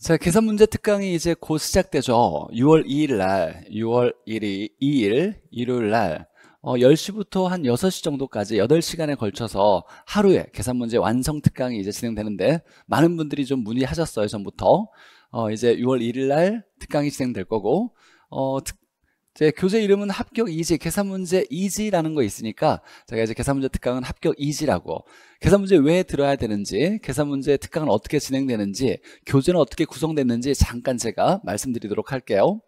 자, 계산 문제 특강이 이제 곧 시작되죠. 6월 2일 날, 6월 1일, 2일, 일요일 날, 어, 10시부터 한 6시 정도까지 8시간에 걸쳐서 하루에 계산 문제 완성 특강이 이제 진행되는데, 많은 분들이 좀 문의하셨어요, 전부터. 어, 이제 6월 1일 날 특강이 진행될 거고, 어, 특, 제 교재 이름은 합격 이지 계산 문제 이지라는 거 있으니까 제가 이제 계산 문제 특강은 합격 이지라고 계산 문제 왜 들어야 되는지 계산 문제 특강은 어떻게 진행되는지 교재는 어떻게 구성됐는지 잠깐 제가 말씀드리도록 할게요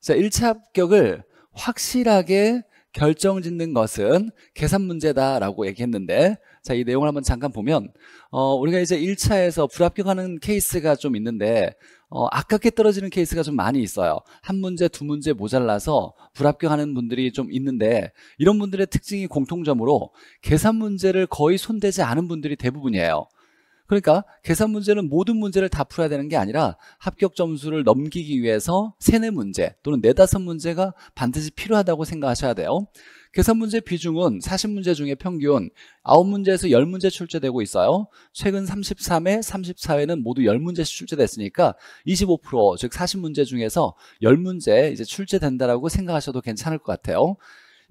자 1차 합격을 확실하게 결정짓는 것은 계산 문제다라고 얘기했는데 자이 내용을 한번 잠깐 보면 어, 우리가 이제 1차에서 불합격하는 케이스가 좀 있는데 어, 아깝게 떨어지는 케이스가 좀 많이 있어요. 한 문제, 두 문제 모자라서 불합격하는 분들이 좀 있는데 이런 분들의 특징이 공통점으로 계산 문제를 거의 손대지 않은 분들이 대부분이에요. 그러니까 계산 문제는 모든 문제를 다 풀어야 되는 게 아니라 합격 점수를 넘기기 위해서 세네 문제 또는 네다섯 문제가 반드시 필요하다고 생각하셔야 돼요. 계산 문제 비중은 40문제 중에 평균 9문제에서 10문제 출제되고 있어요. 최근 33회, 34회는 모두 10문제씩 출제됐으니까 25%, 즉 40문제 중에서 10문제 이제 출제된다라고 생각하셔도 괜찮을 것 같아요.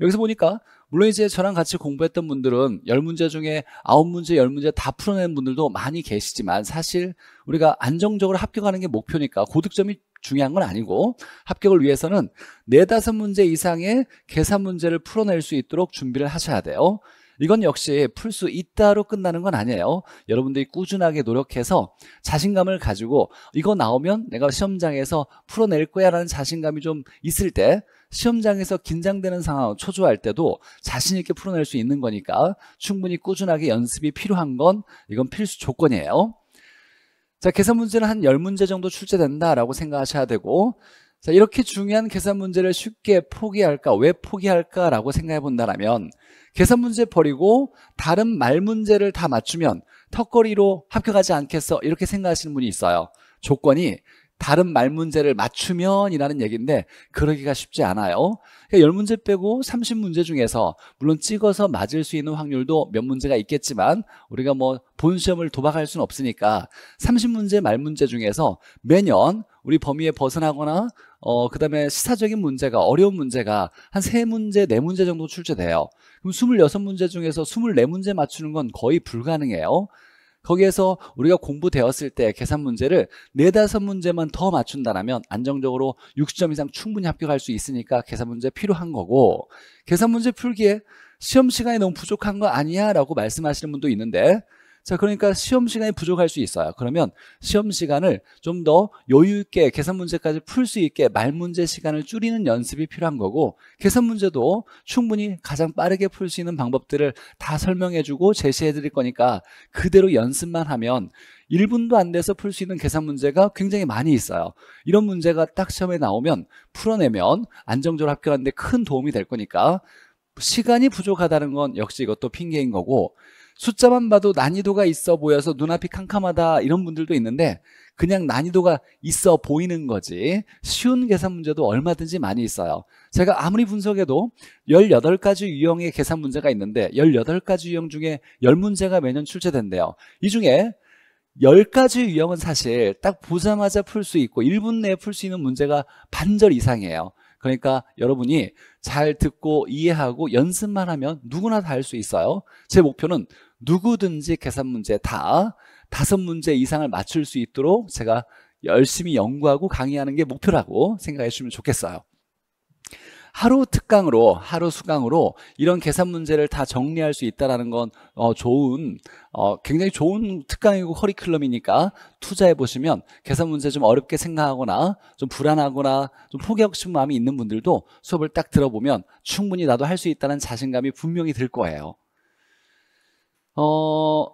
여기서 보니까 물론 이제 저랑 같이 공부했던 분들은 1 0문제 중에 9문제1 0문제다 풀어낸 분들도 많이 계시지만 사실 우리가 안정적으로 합격하는 게 목표니까 고득점이 중요한 건 아니고 합격을 위해서는 4, 5 문제 이상의 계산 문제를 풀어낼 수 있도록 준비를 하셔야 돼요. 이건 역시 풀 수 있다로 끝나는 건 아니에요. 여러분들이 꾸준하게 노력해서 자신감을 가지고 이거 나오면 내가 시험장에서 풀어낼 거야 라는 자신감이 좀 있을 때 시험장에서 긴장되는 상황 초조할 때도 자신 있게 풀어낼 수 있는 거니까 충분히 꾸준하게 연습이 필요한 건 이건 필수 조건이에요. 자, 계산 문제는 한 10문제 정도 출제된다라고 생각하셔야 되고 자, 이렇게 중요한 계산 문제를 쉽게 포기할까, 왜 포기할까라고 생각해 본다라면 계산 문제 버리고 다른 말 문제를 다 맞추면 턱걸이로 합격하지 않겠어 이렇게 생각하시는 분이 있어요. 조건이 다른 말 문제를 맞추면이라는 얘기인데 그러기가 쉽지 않아요. 그러니까 10문제 빼고 30문제 중에서 물론 찍어서 맞을 수 있는 확률도 몇 문제가 있겠지만 우리가 뭐 본 시험을 도박할 수는 없으니까 30문제 말 문제 중에서 매년 우리 범위에 벗어나거나 어, 그 다음에 시사적인 문제가, 어려운 문제가 한 세문제네문제 네 정도 출제돼요. 그럼 26문제 중에서 24문제 맞추는 건 거의 불가능해요. 거기에서 우리가 공부되었을 때 계산 문제를 네다섯 문제만 더 맞춘다면 안정적으로 60점 이상 충분히 합격할 수 있으니까 계산 문제 필요한 거고 계산 문제 풀기에 시험 시간이 너무 부족한 거 아니야? 라고 말씀하시는 분도 있는데 자, 그러니까 시험 시간이 부족할 수 있어요. 그러면 시험 시간을 좀 더 여유 있게 계산 문제까지 풀 수 있게 말 문제 시간을 줄이는 연습이 필요한 거고 계산 문제도 충분히 가장 빠르게 풀 수 있는 방법들을 다 설명해주고 제시해드릴 거니까 그대로 연습만 하면 1분도 안 돼서 풀 수 있는 계산 문제가 굉장히 많이 있어요. 이런 문제가 딱 시험에 나오면 풀어내면 안정적으로 합격하는데 큰 도움이 될 거니까 시간이 부족하다는 건 역시 이것도 핑계인 거고 숫자만 봐도 난이도가 있어 보여서 눈앞이 캄캄하다 이런 분들도 있는데 그냥 난이도가 있어 보이는 거지 쉬운 계산 문제도 얼마든지 많이 있어요 제가 아무리 분석해도 18가지 유형의 계산 문제가 있는데 18가지 유형 중에 10문제가 매년 출제된대요 이 중에 10가지 유형은 사실 딱 보자마자 풀 수 있고 1분 내에 풀 수 있는 문제가 반절 이상이에요 그러니까 여러분이 잘 듣고 이해하고 연습만 하면 누구나 다 할 수 있어요. 제 목표는 누구든지 계산 문제 다 다섯 문제 이상을 맞출 수 있도록 제가 열심히 연구하고 강의하는 게 목표라고 생각해 주시면 좋겠어요. 하루 특강으로 하루 수강으로 이런 계산 문제를 다 정리할 수 있다라는 건 어, 좋은 어, 굉장히 좋은 특강이고 커리큘럼이니까 투자해 보시면 계산 문제 좀 어렵게 생각하거나 좀 불안하거나 좀 포기하고 싶은 마음이 있는 분들도 수업을 딱 들어보면 충분히 나도 할 수 있다는 자신감이 분명히 들 거예요. 어,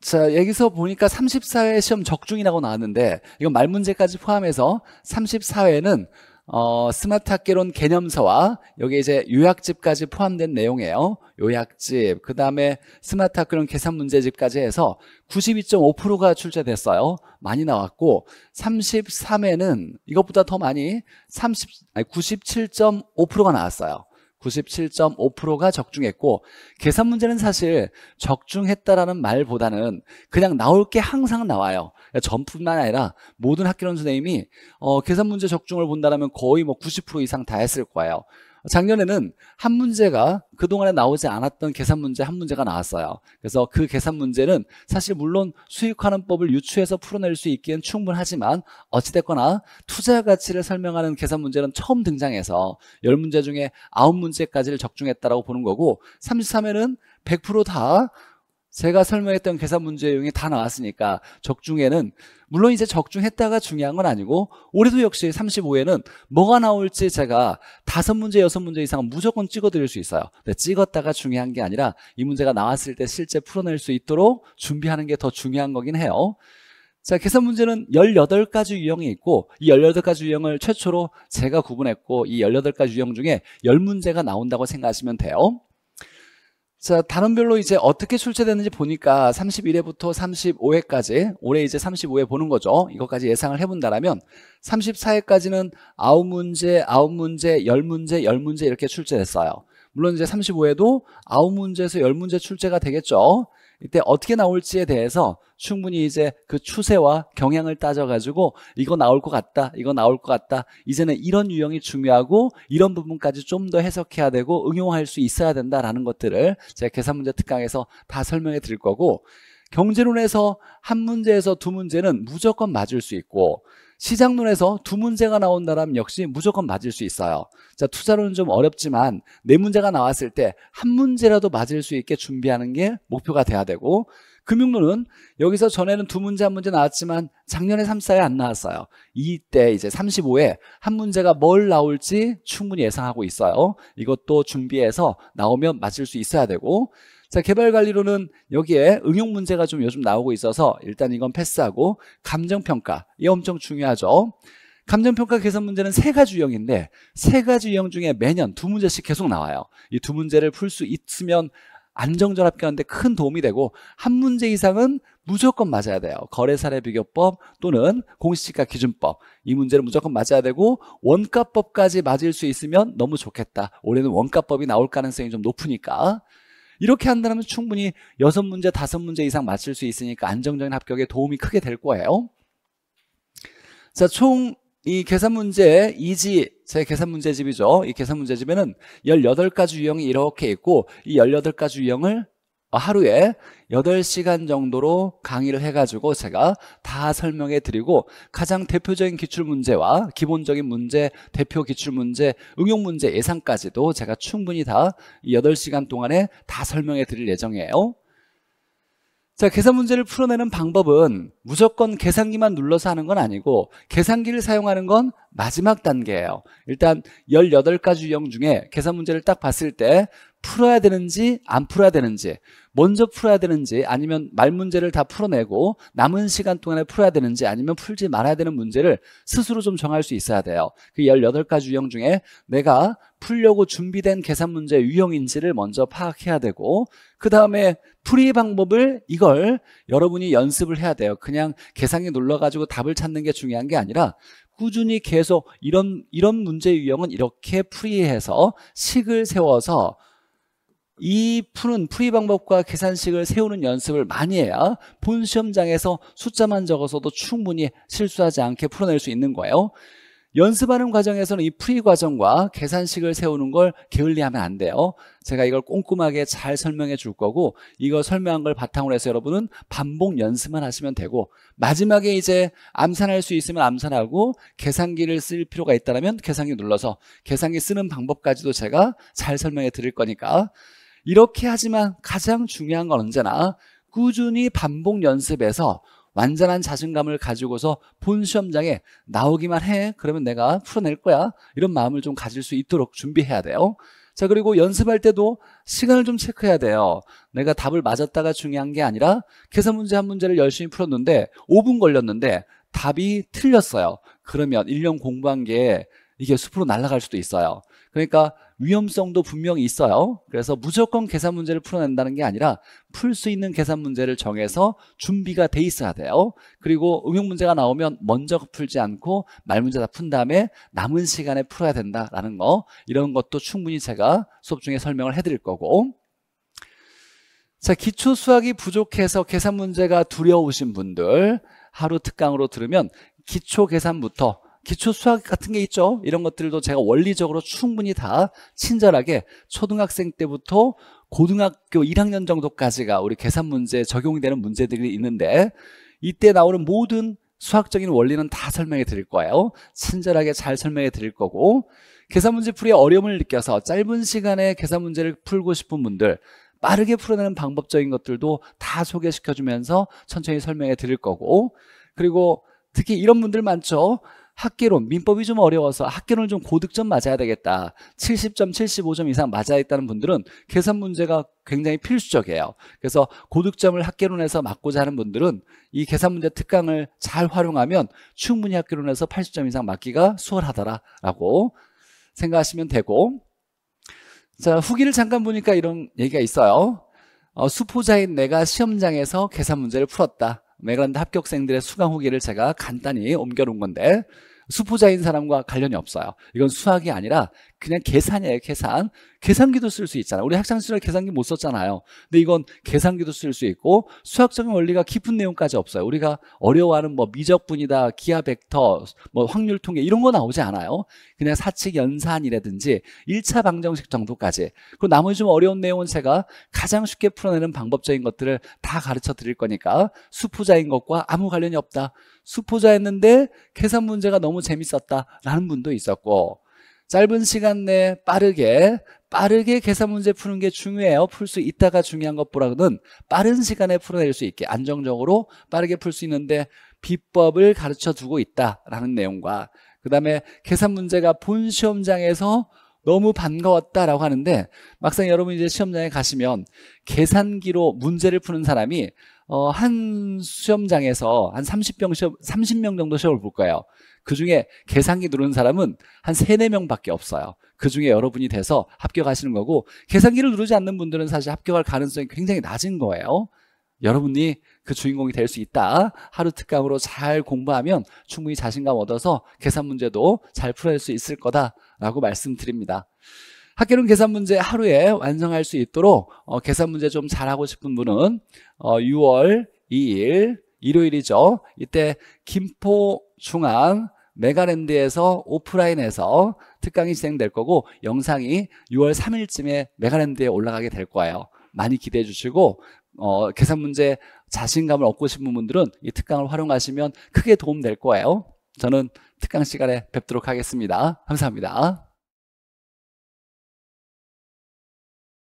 자, 여기서 보니까 34회 시험 적중이라고 나왔는데, 이건 말문제까지 포함해서 34회는 어, 스마트 학개론 개념서와 여기 이제 요약집까지 포함된 내용이에요. 요약집, 그 다음에 스마트 학교론 계산 문제집까지 해서 92.5%가 출제됐어요. 많이 나왔고 33회는 이것보다 더 많이 30, 아니 97.5%가 나왔어요. 97.5%가 적중했고 계산 문제는 사실 적중했다라는 말보다는 그냥 나올 게 항상 나와요. 전뿐만 아니라 모든 학교론 선생님이 어, 계산 문제 적중을 본다라면 거의 뭐 90% 이상 다 했을 거예요. 작년에는 한 문제가 그동안에 나오지 않았던 계산 문제 한 문제가 나왔어요. 그래서 그 계산 문제는 사실 물론 수익하는 법을 유추해서 풀어낼 수 있기엔 충분하지만 어찌됐거나 투자 가치를 설명하는 계산 문제는 처음 등장해서 10문제 중에 9문제까지를 적중했다라고 보는 거고 33회는 100%다 제가 설명했던 계산 문제용이 의다 나왔으니까 적중에는 물론 이제 적중했다가 중요한 건 아니고 올해도 역시 35회는 뭐가 나올지 제가 다섯 문제 여섯 문제 이상은 무조건 찍어드릴 수 있어요 찍었다가 중요한 게 아니라 이 문제가 나왔을 때 실제 풀어낼 수 있도록 준비하는 게 더 중요한 거긴 해요 자, 계산 문제는 18가지 유형이 있고 이 18가지 유형을 최초로 제가 구분했고 이 18가지 유형 중에 10문제가 나온다고 생각하시면 돼요. 자, 단원별로 이제 어떻게 출제되는지 보니까 31회부터 35회까지, 올해 이제 35회 보는 거죠. 이것까지 예상을 해본다라면 34회까지는 9문제, 9문제, 10문제, 10문제 이렇게 출제됐어요. 물론 이제 35회도 9문제에서 10문제 출제가 되겠죠. 이때 어떻게 나올지에 대해서 충분히 이제 그 추세와 경향을 따져가지고 이거 나올 것 같다, 이거 나올 것 같다. 이제는 이런 유형이 중요하고 이런 부분까지 좀 더 해석해야 되고 응용할 수 있어야 된다라는 것들을 제가 계산 문제 특강에서 다 설명해 드릴 거고 경제론에서 한 문제에서 두 문제는 무조건 맞을 수 있고 시장론에서 두 문제가 나온다면 역시 무조건 맞을 수 있어요. 자, 투자론은 좀 어렵지만 네 문제가 나왔을 때 한 문제라도 맞을 수 있게 준비하는 게 목표가 돼야 되고 금융론은 여기서 전에는 두 문제 한 문제 나왔지만 작년에 3사에 안 나왔어요. 이때 이제 35에 한 문제가 뭘 나올지 충분히 예상하고 있어요. 이것도 준비해서 나오면 맞을 수 있어야 되고 자, 개발 관리로는 여기에 응용 문제가 좀 요즘 나오고 있어서 일단 이건 패스하고 감정평가. 이 엄청 중요하죠. 감정평가 개선 문제는 세 가지 유형인데 세 가지 유형 중에 매년 두 문제씩 계속 나와요. 이 두 문제를 풀 수 있으면 안정전압 하는데큰 도움이 되고 한 문제 이상은 무조건 맞아야 돼요. 거래사례 비교법 또는 공시지가 기준법 이 문제를 무조건 맞아야 되고 원가법까지 맞을 수 있으면 너무 좋겠다. 올해는 원가법이 나올 가능성이 좀 높으니까 이렇게 한다면 충분히 6문제, 5문제 이상 맞출 수 있으니까 안정적인 합격에 도움이 크게 될 거예요. 자, 총 이 계산 문제 2지 제 계산 문제집이죠. 이 계산 문제집에는 18가지 유형이 이렇게 있고 이 18가지 유형을 어, 하루에 8시간 정도로 강의를 해가지고 제가 다 설명해 드리고 가장 대표적인 기출문제와 기본적인 문제, 대표 기출문제, 응용문제 예상까지도 제가 충분히 다 8시간 동안에 다 설명해 드릴 예정이에요 자 계산 문제를 풀어내는 방법은 무조건 계산기만 눌러서 하는 건 아니고 계산기를 사용하는 건 마지막 단계예요 일단 18가지 유형 중에 계산 문제를 딱 봤을 때 풀어야 되는지 안 풀어야 되는지 먼저 풀어야 되는지 아니면 말 문제를 다 풀어내고 남은 시간 동안에 풀어야 되는지 아니면 풀지 말아야 되는 문제를 스스로 좀 정할 수 있어야 돼요. 그 18가지 유형 중에 내가 풀려고 준비된 계산 문제 유형인지를 먼저 파악해야 되고 그 다음에 풀이 방법을 이걸 여러분이 연습을 해야 돼요. 그냥 계산기 눌러가지고 답을 찾는 게 중요한 게 아니라 꾸준히 계속 이런 이런 문제 유형은 이렇게 풀이해서 식을 세워서 이 푸는 풀이 방법과 계산식을 세우는 연습을 많이 해야 본 시험장에서 숫자만 적어서도 충분히 실수하지 않게 풀어낼 수 있는 거예요 연습하는 과정에서는 이 풀이 과정과 계산식을 세우는 걸 게을리하면 안 돼요 제가 이걸 꼼꼼하게 잘 설명해 줄 거고 이거 설명한 걸 바탕으로 해서 여러분은 반복 연습만 하시면 되고 마지막에 이제 암산할 수 있으면 암산하고 계산기를 쓸 필요가 있다면 계산기 눌러서 계산기 쓰는 방법까지도 제가 잘 설명해 드릴 거니까 이렇게 하지만 가장 중요한 건 언제나 꾸준히 반복 연습해서 완전한 자신감을 가지고서 본 시험장에 나오기만 해. 그러면 내가 풀어낼 거야. 이런 마음을 좀 가질 수 있도록 준비해야 돼요. 자, 그리고 연습할 때도 시간을 좀 체크해야 돼요. 내가 답을 맞았다가 중요한 게 아니라 계산 문제 한 문제를 열심히 풀었는데 5분 걸렸는데 답이 틀렸어요. 그러면 1년 공부한 게 이게 숲으로 날아갈 수도 있어요. 그러니까 위험성도 분명히 있어요. 그래서 무조건 계산 문제를 풀어낸다는 게 아니라 풀 수 있는 계산 문제를 정해서 준비가 돼 있어야 돼요. 그리고 응용 문제가 나오면 먼저 풀지 않고 말 문제 다 푼 다음에 남은 시간에 풀어야 된다라는 거 이런 것도 충분히 제가 수업 중에 설명을 해드릴 거고 자 기초 수학이 부족해서 계산 문제가 두려우신 분들 하루 특강으로 들으면 기초 계산부터 기초 수학 같은 게 있죠. 이런 것들도 제가 원리적으로 충분히 다 친절하게 초등학생 때부터 고등학교 1학년 정도까지가 우리 계산 문제에 적용되는 문제들이 있는데 이때 나오는 모든 수학적인 원리는 다 설명해 드릴 거예요. 친절하게 잘 설명해 드릴 거고 계산 문제 풀이에 어려움을 느껴서 짧은 시간에 계산 문제를 풀고 싶은 분들 빠르게 풀어내는 방법적인 것들도 다 소개시켜주면서 천천히 설명해 드릴 거고 그리고 특히 이런 분들 많죠. 학기론, 민법이 좀 어려워서 학기론을 좀 고득점 맞아야 되겠다. 70점, 75점 이상 맞아야 했다는 분들은 계산 문제가 굉장히 필수적이에요. 그래서 고득점을 학기론에서 맞고자 하는 분들은 이 계산 문제 특강을 잘 활용하면 충분히 학기론에서 80점 이상 맞기가 수월하더라라고 생각하시면 되고 자 후기를 잠깐 보니까 이런 얘기가 있어요. 어, 수포자인 내가 시험장에서 계산 문제를 풀었다. 메가랜드 합격생들의 수강 후기를 제가 간단히 옮겨놓은 건데 수포자인 사람과 관련이 없어요 이건 수학이 아니라 그냥 계산이에요 계산 계산기도 쓸 수 있잖아요. 우리 학창시절 계산기 못 썼잖아요. 근데 이건 계산기도 쓸 수 있고 수학적인 원리가 깊은 내용까지 없어요. 우리가 어려워하는 뭐 미적분이다, 기하 벡터, 뭐 확률 통계 이런 거 나오지 않아요. 그냥 사칙 연산이라든지 1차 방정식 정도까지. 그리고 나머지 좀 어려운 내용은 제가 가장 쉽게 풀어내는 방법적인 것들을 다 가르쳐 드릴 거니까 수포자인 것과 아무 관련이 없다. 수포자였는데 계산 문제가 너무 재밌었다라는 분도 있었고 짧은 시간 내에 빠르게 빠르게 계산 문제 푸는 게 중요해요. 풀 수 있다가 중요한 것보다는 빠른 시간에 풀어낼 수 있게 안정적으로 빠르게 풀 수 있는데 비법을 가르쳐 주고 있다라는 내용과 그 다음에 계산 문제가 본 시험장에서 너무 반가웠다라고 하는데 막상 여러분 이제 시험장에 가시면 계산기로 문제를 푸는 사람이 어, 한 시험장에서 한 30명 시험, 30명 정도 시험을 볼 거예요. 그 중에 계산기 누르는 사람은 한 3, 4명밖에 없어요. 그 중에 여러분이 돼서 합격하시는 거고 계산기를 누르지 않는 분들은 사실 합격할 가능성이 굉장히 낮은 거예요. 여러분이 그 주인공이 될 수 있다. 하루 특강으로 잘 공부하면 충분히 자신감 얻어서 계산 문제도 잘 풀어낼 수 있을 거다라고 말씀드립니다. 학교는 계산 문제 하루에 완성할 수 있도록 어, 계산 문제 좀 잘하고 싶은 분은 어, 6월 2일 일요일이죠. 이때 김포 중앙 메가랜드에서 오프라인에서 특강이 진행될 거고 영상이 6월 3일쯤에 메가랜드에 올라가게 될 거예요. 많이 기대해 주시고 어, 계산 문제 자신감을 얻고 싶은 분들은 이 특강을 활용하시면 크게 도움될 거예요. 저는 특강 시간에 뵙도록 하겠습니다. 감사합니다.